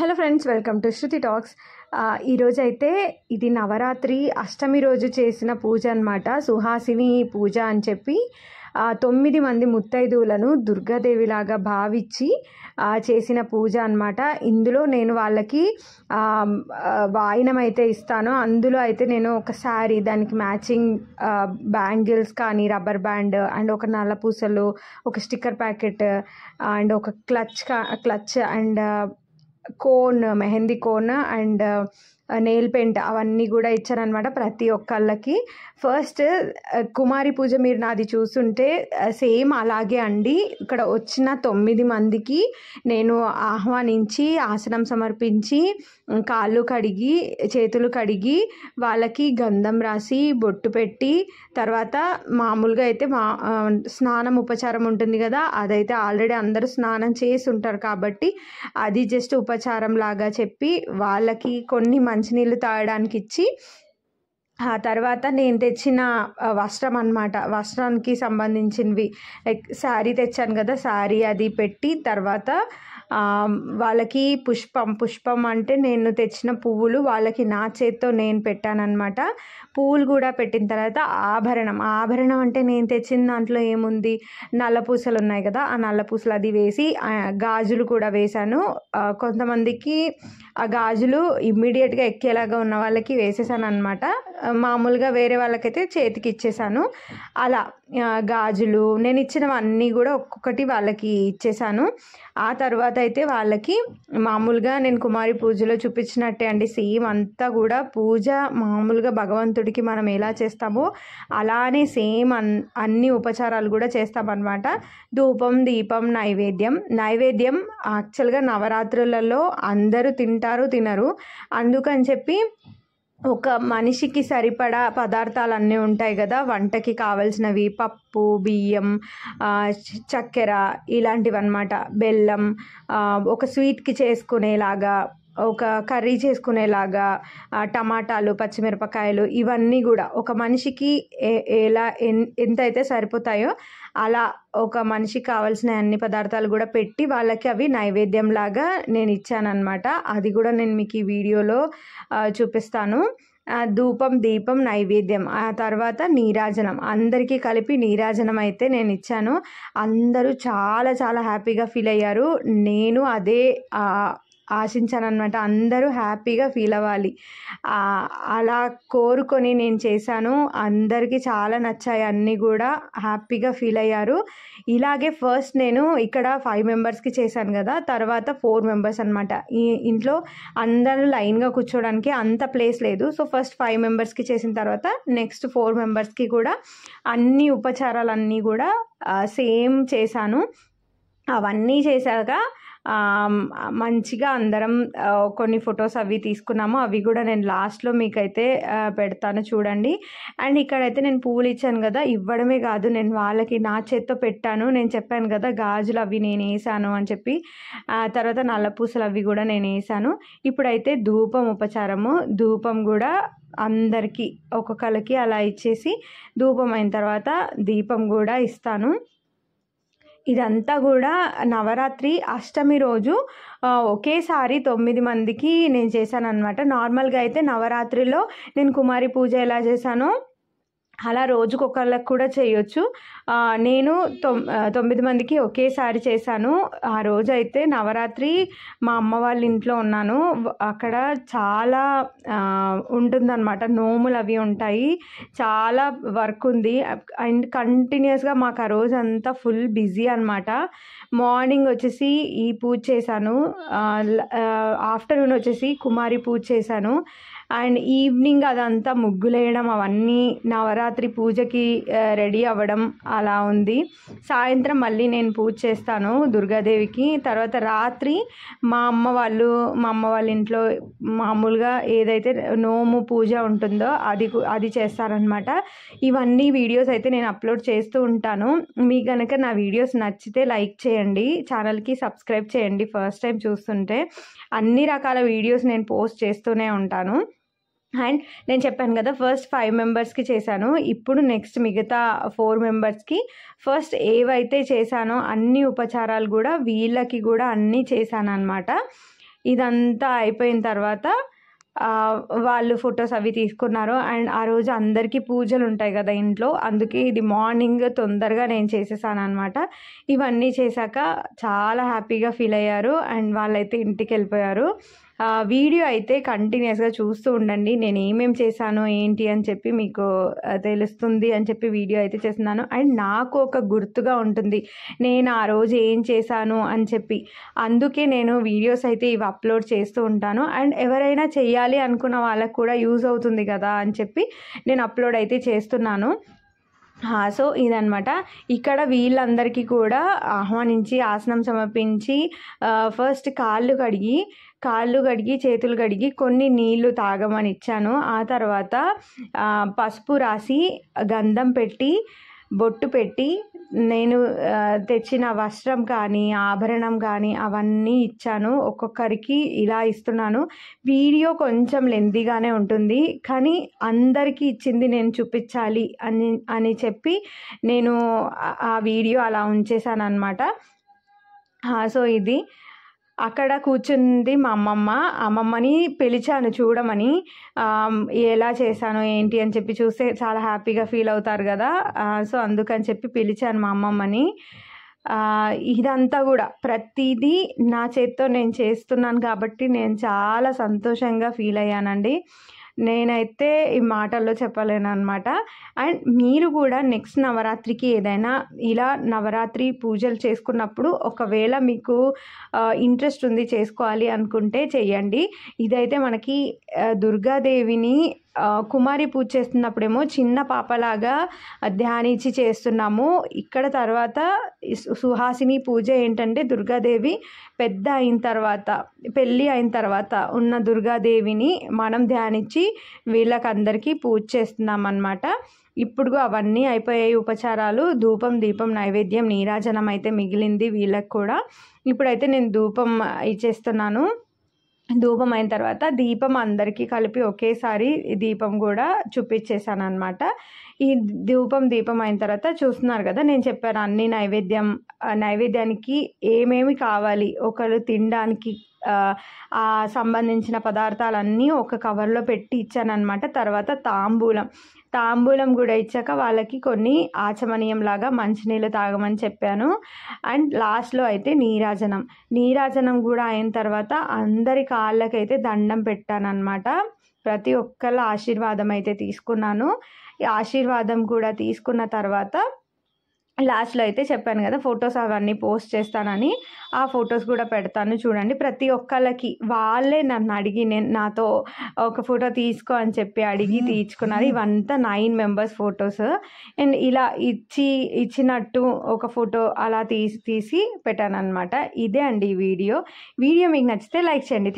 hello friends welcome to Shruti talks ఈరోజైతే ఇది నవరాత్రి అష్టమి రోజు చేసిన పూజ అనమాట సుహాసిని పూజ అని చెప్పి తొమ్మిది మంది ముత్తైదువులను దుర్గాదేవిలాగా భావించి చేసిన పూజ అనమాట ఇందులో నేను వాళ్ళకి వాయినమైతే ఇస్తాను అందులో అయితే నేను ఒక శారీ దానికి మ్యాచింగ్ బ్యాంగిల్స్ కానీ రబ్బర్ బ్యాండ్ అండ్ ఒక నల్ల పూసలు ఒక స్టిక్కర్ ప్యాకెట్ అండ్ ఒక clutch clutch and cone, uh, mehendi cone, and uh, nail paint అవన్నీ కూడా ఇచ్చారనమాట ప్రతి ఒక్కళ్ళకి ఫస్ట్ కుమారి పూజ మీరు నాది చూస్తుంటే సేమ్ అలాగే అండి ఇక్కడ వచ్చిన తొమ్మిది మందికి నేను ఆహ్వానించి ఆసనం సమర్పించి కాళ్ళు కడిగి చేతులు కడిగి వాళ్ళకి గంధం రాసి బొట్టు పెట్టి తర్వాత మామూలుగా అయితే మా స్నానం ఉపచారం ఉంటుంది కదా అదైతే ఆల్రెడీ అందరూ స్నానం చేసి ఉంటారు కాబట్టి అది జస్ట్ ఉపచారం లాగా చెప్పి వాళ్ళకి కొన్ని మంది మంచినీళ్ళు తాగడానికి ఇచ్చి ఆ తర్వాత నేను తెచ్చిన వస్త్రం అనమాట వస్త్రానికి సంబంధించినవి లైక్ శారీ తెచ్చాను కదా శారీ అది పెట్టి తర్వాత వాళ్ళకి పుష్పం పుష్పం అంటే నేను తెచ్చిన పువ్వులు వాళ్ళకి నా చేత్తో నేను అనమాట పువ్వులు కూడా పెట్టిన తర్వాత ఆభరణం ఆభరణం అంటే నేను తెచ్చిన దాంట్లో ఏముంది నల్లపూసలు ఉన్నాయి కదా ఆ నల్లపూసలు అది వేసి గాజులు కూడా వేశాను కొంతమందికి ఆ గాజులు ఇమ్మీడియట్గా ఎక్కేలాగా ఉన్న వాళ్ళకి వేసేసాను అనమాట మామూలుగా వేరే వాళ్ళకైతే చేతికి ఇచ్చేసాను అలా గాజులు నేను ఇచ్చినవన్నీ కూడా ఒక్కొక్కటి వాళ్ళకి ఇచ్చేసాను ఆ తర్వాత అయితే వాళ్ళకి మామూలుగా నేను కుమారి పూజలో చూపించినట్టే అండి సేమ్ అంతా కూడా పూజ మామూలుగా భగవంతుడికి మనం ఎలా చేస్తామో అలానే సేమ్ అన్ అన్ని ఉపచారాలు కూడా చేస్తామన్నమాట ధూపం దీపం నైవేద్యం నైవేద్యం యాక్చువల్గా నవరాత్రులలో అందరూ తింటారు తింటారు తినరు అందుకని చెప్పి ఒక మనిషికి సరిపడా పదార్థాలు అన్నీ ఉంటాయి కదా వంటకి కావలసినవి పప్పు బియ్యం చక్కెర ఇలాంటివి అనమాట బెల్లం ఒక స్వీట్కి చేసుకునేలాగా ఒక కర్రీ చేసుకునేలాగా టమాటాలు పచ్చిమిరపకాయలు ఇవన్నీ కూడా ఒక మనిషికి ఎలా ఎంత అయితే సరిపోతాయో అలా ఒక మనిషికి కావాల్సిన అన్ని పదార్థాలు కూడా పెట్టి వాళ్ళకి అవి నైవేద్యంలాగా నేను ఇచ్చానమాట అది కూడా నేను మీకు ఈ వీడియోలో చూపిస్తాను ధూపం దీపం నైవేద్యం ఆ తర్వాత నీరాజనం అందరికీ కలిపి నీరాజనం అయితే నేను ఇచ్చాను అందరూ చాలా చాలా హ్యాపీగా ఫీల్ అయ్యారు నేను అదే ఆశించాను అనమాట అందరూ హ్యాపీగా ఫీల్ అవ్వాలి అలా కోరుకొని నేను చేశాను అందరికీ చాలా నచ్చాయి అన్నీ కూడా హ్యాపీగా ఫీల్ అయ్యారు ఇలాగే ఫస్ట్ నేను ఇక్కడ ఫైవ్ మెంబర్స్కి చేశాను కదా తర్వాత ఫోర్ మెంబర్స్ అనమాట ఈ ఇంట్లో అందరూ లైన్గా కూర్చోడానికి అంత ప్లేస్ లేదు సో ఫస్ట్ ఫైవ్ మెంబర్స్కి చేసిన తర్వాత నెక్స్ట్ ఫోర్ మెంబర్స్కి కూడా అన్ని ఉపచారాలన్నీ కూడా సేమ్ చేశాను అవన్నీ చేశాక మంచిగా అందరం కొన్ని ఫొటోస్ అవి తీసుకున్నాము అవి కూడా నేను లాస్ట్లో మీకైతే పెడతాను చూడండి అండ్ ఇక్కడైతే నేను పూలు ఇచ్చాను కదా ఇవ్వడమే కాదు నేను వాళ్ళకి నా చేత్తో పెట్టాను నేను చెప్పాను కదా గాజులు అవి నేను వేసాను అని చెప్పి తర్వాత నల్లపూసలు అవి కూడా నేను వేసాను ఇప్పుడైతే ధూపం ఉపచారము ధూపం కూడా అందరికీ ఒక్కొక్కరికి అలా ఇచ్చేసి ధూపం అయిన తర్వాత దీపం కూడా ఇస్తాను ఇదంతా కూడా నవరాత్రి అష్టమి రోజు ఒకేసారి తొమ్మిది మందికి నేను చేశాను అనమాట నార్మల్గా అయితే నవరాత్రిలో నేను కుమారి పూజ ఎలా చేశానో అలా రోజుకు కూడా చేయొచ్చు నేను తొమ్మిది మందికి ఒకేసారి చేశాను ఆ రోజైతే నవరాత్రి మా అమ్మ వాళ్ళ ఇంట్లో ఉన్నాను అక్కడ చాలా ఉంటుందన్నమాట నోములు అవి ఉంటాయి చాలా వర్క్ ఉంది అండ్ కంటిన్యూస్గా మాకు ఆ రోజు అంతా ఫుల్ బిజీ అనమాట మార్నింగ్ వచ్చేసి ఈ పూజ చేశాను ఆఫ్టర్నూన్ వచ్చేసి కుమారి పూజ చేశాను అండ్ ఈవినింగ్ అదంతా ముగ్గులేయడం అవన్నీ నవరాత్రి పూజకి రెడీ అవ్వడం అలా ఉంది సాయంత్రం మళ్ళీ నేను పూజ చేస్తాను దుర్గాదేవికి తర్వాత రాత్రి మా అమ్మ వాళ్ళు మా అమ్మ వాళ్ళ ఇంట్లో మామూలుగా ఏదైతే నోము పూజ ఉంటుందో అది అది చేస్తారనమాట ఇవన్నీ వీడియోస్ అయితే నేను అప్లోడ్ చేస్తూ ఉంటాను మీకు కనుక నా వీడియోస్ నచ్చితే లైక్ చేయండి ఛానల్కి సబ్స్క్రైబ్ చేయండి ఫస్ట్ టైం చూస్తుంటే అన్ని రకాల వీడియోస్ నేను పోస్ట్ చేస్తూనే ఉంటాను అండ్ నేను చెప్పాను కదా ఫస్ట్ ఫైవ్ మెంబర్స్కి చేశాను ఇప్పుడు నెక్స్ట్ మిగతా ఫోర్ మెంబర్స్కి ఫస్ట్ ఏవైతే చేశానో అన్ని ఉపచారాలు కూడా వీళ్ళకి కూడా అన్నీ చేశాను అనమాట ఇదంతా అయిపోయిన తర్వాత వాళ్ళు ఫొటోస్ అవి తీసుకున్నారు అండ్ ఆ రోజు అందరికీ పూజలు ఉంటాయి కదా ఇంట్లో అందుకే ఇది మార్నింగ్ తొందరగా నేను చేసేసాను అనమాట ఇవన్నీ చేశాక చాలా హ్యాపీగా ఫీల్ అయ్యారు అండ్ వాళ్ళైతే ఇంటికి వెళ్ళిపోయారు వీడియో అయితే కంటిన్యూస్గా చూస్తూ ఉండండి నేను ఏమేమి చేశాను ఏంటి అని చెప్పి మీకు తెలుస్తుంది అని చెప్పి వీడియో అయితే చేస్తున్నాను అండ్ నాకు ఒక గుర్తుగా ఉంటుంది నేను ఆ రోజు ఏం చేశాను అని చెప్పి అందుకే నేను వీడియోస్ అయితే ఇవి అప్లోడ్ చేస్తూ ఉంటాను అండ్ ఎవరైనా చేయాలి అనుకున్న వాళ్ళకు కూడా యూజ్ అవుతుంది కదా అని చెప్పి నేను అప్లోడ్ అయితే చేస్తున్నాను సో ఇదనమాట ఇక్కడ వీళ్ళందరికీ కూడా ఆహ్వానించి ఆసనం సమర్పించి ఫస్ట్ కాళ్ళు కడిగి కాళ్ళు కడిగి చేతులు కడిగి కొన్ని నీళ్లు తాగమని ఇచ్చాను ఆ తర్వాత పసుపు రాసి గంధం పెట్టి బొట్టు పెట్టి నేను తెచ్చిన వస్త్రం కానీ ఆభరణం కానీ అవన్నీ ఇచ్చాను ఒక్కొక్కరికి ఇలా ఇస్తున్నాను వీడియో కొంచెం లెందీగానే ఉంటుంది కానీ అందరికీ ఇచ్చింది నేను చూపించాలి అని అని చెప్పి నేను ఆ వీడియో అలా ఉంచేసాను అనమాట సో ఇది అక్కడ కూర్చుంది మా అమ్మమ్మ అమ్మమ్మని పిలిచాను చూడమని ఎలా చేశాను ఏంటి అని చెప్పి చూస్తే చాలా హ్యాపీగా ఫీల్ అవుతారు కదా సో అందుకని చెప్పి పిలిచాను మా అమ్మమ్మని ఇదంతా కూడా ప్రతిదీ నా చేత్తో నేను చేస్తున్నాను కాబట్టి నేను చాలా సంతోషంగా ఫీల్ అయ్యానండి నేనైతే ఈ మాటల్లో చెప్పలేను అనమాట అండ్ మీరు కూడా నెక్స్ట్ నవరాత్రికి ఏదైనా ఇలా నవరాత్రి పూజలు చేసుకున్నప్పుడు ఒకవేళ మీకు ఇంట్రెస్ట్ ఉంది చేసుకోవాలి అనుకుంటే చేయండి ఇదైతే మనకి దుర్గాదేవిని కుమారి పూజ చేస్తున్నప్పుడేమో చిన్న పాపలాగా ధ్యానించి చేస్తున్నాము ఇక్కడ తర్వాత సుహాసిని పూజ ఏంటంటే దుర్గాదేవి పెద్ద అయిన తర్వాత పెళ్ళి అయిన తర్వాత ఉన్న దుర్గాదేవిని మనం ధ్యానించి వీళ్ళకందరికీ పూజ చేస్తున్నాం అన్నమాట ఇప్పుడు అవన్నీ అయిపోయాయి ఉపచారాలు ధూపం దీపం నైవేద్యం నీరాజనం అయితే మిగిలింది వీళ్ళకి కూడా ఇప్పుడైతే నేను ధూపం ఇచ్చేస్తున్నాను ధూపం అయిన తర్వాత దీపం అందరికీ కలిపి ఒకేసారి దీపం కూడా చూపించేశాను అనమాట ఈ ధూపం దీపం అయిన తర్వాత చూస్తున్నారు కదా నేను చెప్పాను అన్ని నైవేద్యం నైవేద్యానికి ఏమేమి కావాలి ఒకరు తినడానికి సంబంధించిన పదార్థాలన్నీ ఒక కవర్లో పెట్టి ఇచ్చానమాట తర్వాత తాంబూలం తాంబూలం కూడా ఇచ్చాక వాళ్ళకి కొన్ని ఆచమనీయంలాగా మంచినీళ్ళు తాగమని చెప్పాను అండ్ లాస్ట్లో అయితే నీరాజనం నీరాజనం కూడా అయిన తర్వాత అందరి కాళ్ళకైతే దండం పెట్టానమాట ప్రతి ఒక్కళ్ళ ఆశీర్వాదం అయితే తీసుకున్నాను ఈ ఆశీర్వాదం కూడా తీసుకున్న తర్వాత లాస్ట్లో అయితే చెప్పాను కదా ఫొటోస్ అవన్నీ పోస్ట్ చేస్తానని ఆ ఫొటోస్ కూడా పెడతాను చూడండి ప్రతి ఒక్కళ్ళకి వాళ్ళే నన్ను అడిగి నేను నాతో ఒక ఫోటో తీసుకో అని చెప్పి అడిగి తీర్చుకున్నారు ఇవంతా నైన్ మెంబర్స్ ఫొటోస్ అండ్ ఇలా ఇచ్చి ఇచ్చినట్టు ఒక ఫోటో అలా తీసి తీసి పెట్టాను అనమాట ఇదే అండి ఈ వీడియో వీడియో మీకు నచ్చితే లైక్ చేయండి